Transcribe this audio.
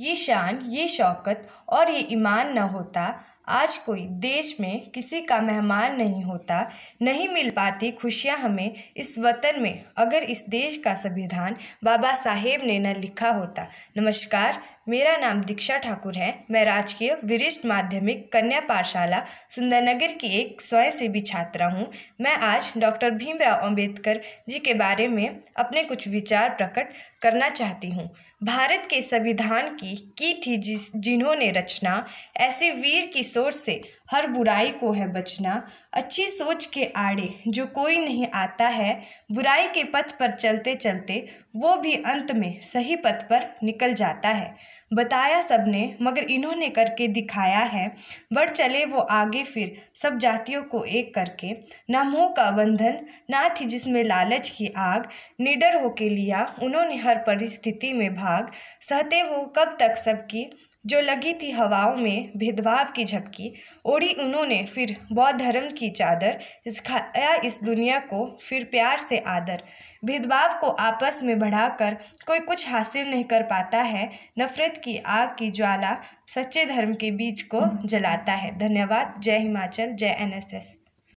ये शान ये शौकत और ये ईमान न होता आज कोई देश में किसी का मेहमान नहीं होता नहीं मिल पाती खुशियां हमें इस वतन में अगर इस देश का संविधान बाबा साहेब ने न लिखा होता नमस्कार मेरा नाम दीक्षा ठाकुर है मैं राजकीय वरिष्ठ माध्यमिक कन्या पाठशाला सुंदरनगर की एक स्वयंसेवी छात्रा हूँ मैं आज डॉक्टर भीमराव अंबेडकर जी के बारे में अपने कुछ विचार प्रकट करना चाहती हूँ भारत के संविधान की की थी जिस जिन्होंने रचना ऐसे वीर की सो शोर से हर बुराई को है बचना अच्छी सोच के आड़े जो कोई नहीं आता है बुराई के पथ पर चलते चलते वो भी अंत में सही पथ पर निकल जाता है बताया सबने मगर इन्होंने करके दिखाया है बढ़ चले वो आगे फिर सब जातियों को एक करके ना मुँह का बंधन ना थी जिसमें लालच की आग निडर होके लिया उन्होंने हर परिस्थिति में भाग सहते वो कब तक सबकी जो लगी थी हवाओं में भेदभाव की झपकी ओढ़ी उन्होंने फिर बौद्ध धर्म की चादर सिखाया इस दुनिया को फिर प्यार से आदर भेदभाव को आपस में बढ़ाकर कोई कुछ हासिल नहीं कर पाता है नफरत की आग की ज्वाला सच्चे धर्म के बीज को जलाता है धन्यवाद जय हिमाचल जय एनएसएस